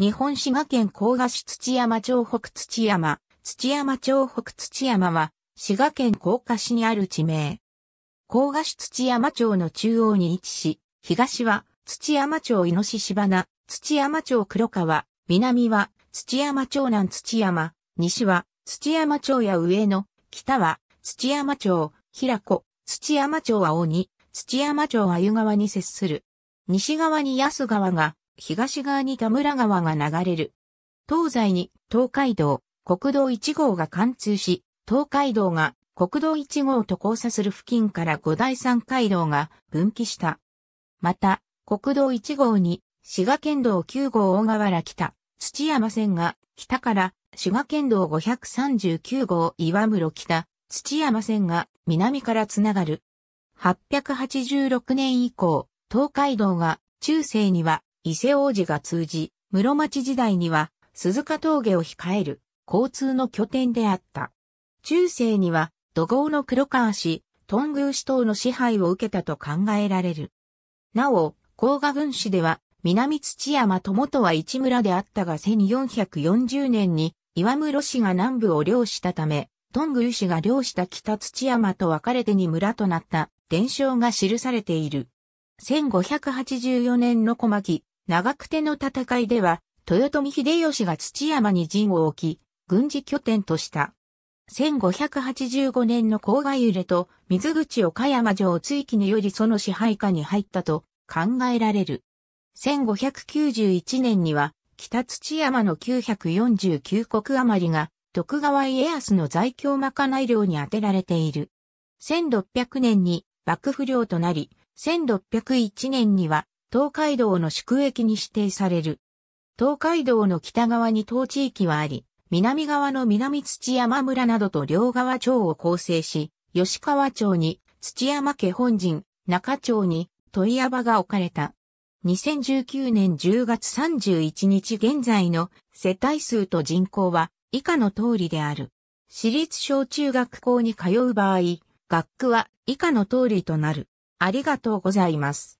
日本滋賀県甲賀市土山町北土山、土山町北土山は、滋賀県甲賀市にある地名。甲賀市土山町の中央に位置し、東は土山町イノシシ花、土山町黒川、南は土山町南土山、西は土山町や上野、北は土山町、平子、土山町青に、土山町鮎川に接する。西側に安川が、東側に田村川が流れる。東西に東海道、国道1号が貫通し、東海道が国道1号と交差する付近から五大山街道が分岐した。また、国道1号に滋賀県道9号大河原北、土山線が北から滋賀県道539号岩室北、土山線が南からつながる。886年以降、東海道が中世には伊勢王子が通じ、室町時代には鈴鹿峠を控える交通の拠点であった。中世には土豪の黒川氏、頓宮氏等の支配を受けたと考えられる。なお、甲賀郡氏では、南土山ととは一村であったが1440年に岩室氏が南部を領したため、頓宮氏が領した北土山と分かれてに村となった伝承が記されている。1584年の小牧、長久手の戦いでは、豊臣秀吉が土山に陣を置き、軍事拠点とした。1585年の郊外揺れと水口岡山城追記によりその支配下に入ったと考えられる。1591年には北土山の949国余りが徳川家康の在京まかない料に充てられている。1600年に幕府領となり、1601年には東海道の宿駅に指定される。東海道の北側に当地域はあり、南側の南土山村などと両側町を構成し、吉川町に土山家本陣、中町に問屋場が置かれた。2019年10月31日現在の世帯数と人口は以下の通りである。私立小中学校に通う場合、学区は以下の通りとなる。ありがとうございます。